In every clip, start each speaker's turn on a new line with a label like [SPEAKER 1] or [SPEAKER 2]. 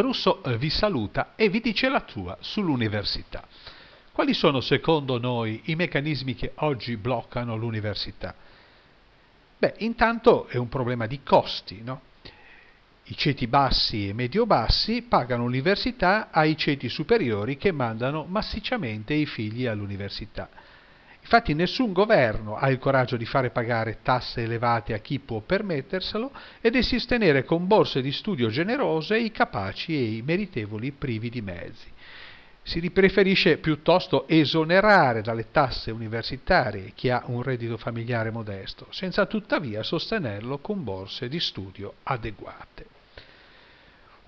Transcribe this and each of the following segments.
[SPEAKER 1] Russo eh, vi saluta e vi dice la tua sull'università. Quali sono secondo noi i meccanismi che oggi bloccano l'università? Beh, intanto è un problema di costi, no? I ceti bassi e medio-bassi pagano l'università ai ceti superiori che mandano massicciamente i figli all'università. Infatti nessun governo ha il coraggio di fare pagare tasse elevate a chi può permetterselo e di sostenere con borse di studio generose i capaci e i meritevoli privi di mezzi. Si preferisce piuttosto esonerare dalle tasse universitarie chi ha un reddito familiare modesto, senza tuttavia sostenerlo con borse di studio adeguate.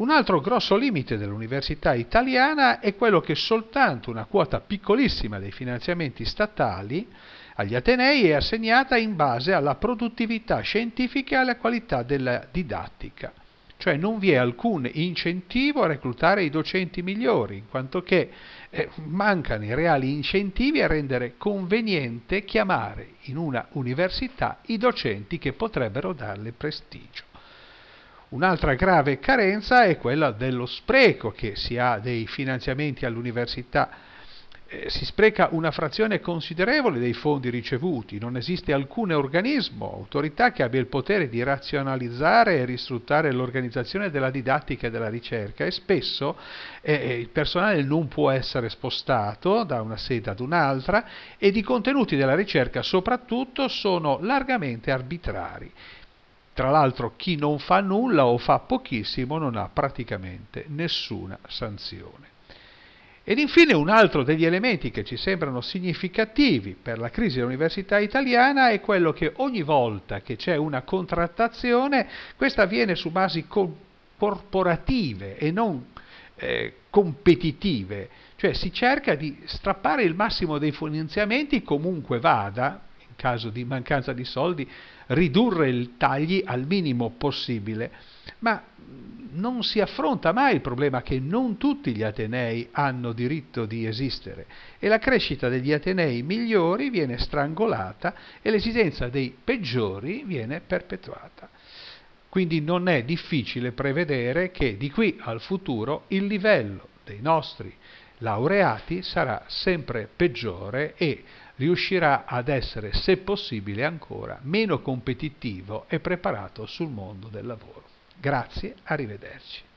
[SPEAKER 1] Un altro grosso limite dell'università italiana è quello che soltanto una quota piccolissima dei finanziamenti statali agli Atenei è assegnata in base alla produttività scientifica e alla qualità della didattica. Cioè non vi è alcun incentivo a reclutare i docenti migliori, in quanto che eh, mancano i reali incentivi a rendere conveniente chiamare in una università i docenti che potrebbero darle prestigio. Un'altra grave carenza è quella dello spreco che si ha dei finanziamenti all'università. Eh, si spreca una frazione considerevole dei fondi ricevuti, non esiste alcun organismo, o autorità che abbia il potere di razionalizzare e ristruttare l'organizzazione della didattica e della ricerca e spesso eh, eh, il personale non può essere spostato da una sede ad un'altra ed i contenuti della ricerca soprattutto sono largamente arbitrari tra l'altro chi non fa nulla o fa pochissimo non ha praticamente nessuna sanzione. Ed infine un altro degli elementi che ci sembrano significativi per la crisi dell'università italiana è quello che ogni volta che c'è una contrattazione, questa avviene su basi corporative e non eh, competitive, cioè si cerca di strappare il massimo dei finanziamenti comunque vada, caso di mancanza di soldi, ridurre i tagli al minimo possibile, ma mm, non si affronta mai il problema che non tutti gli Atenei hanno diritto di esistere e la crescita degli Atenei migliori viene strangolata e l'esistenza dei peggiori viene perpetuata. Quindi non è difficile prevedere che di qui al futuro il livello dei nostri laureati sarà sempre peggiore e riuscirà ad essere, se possibile ancora, meno competitivo e preparato sul mondo del lavoro. Grazie, arrivederci.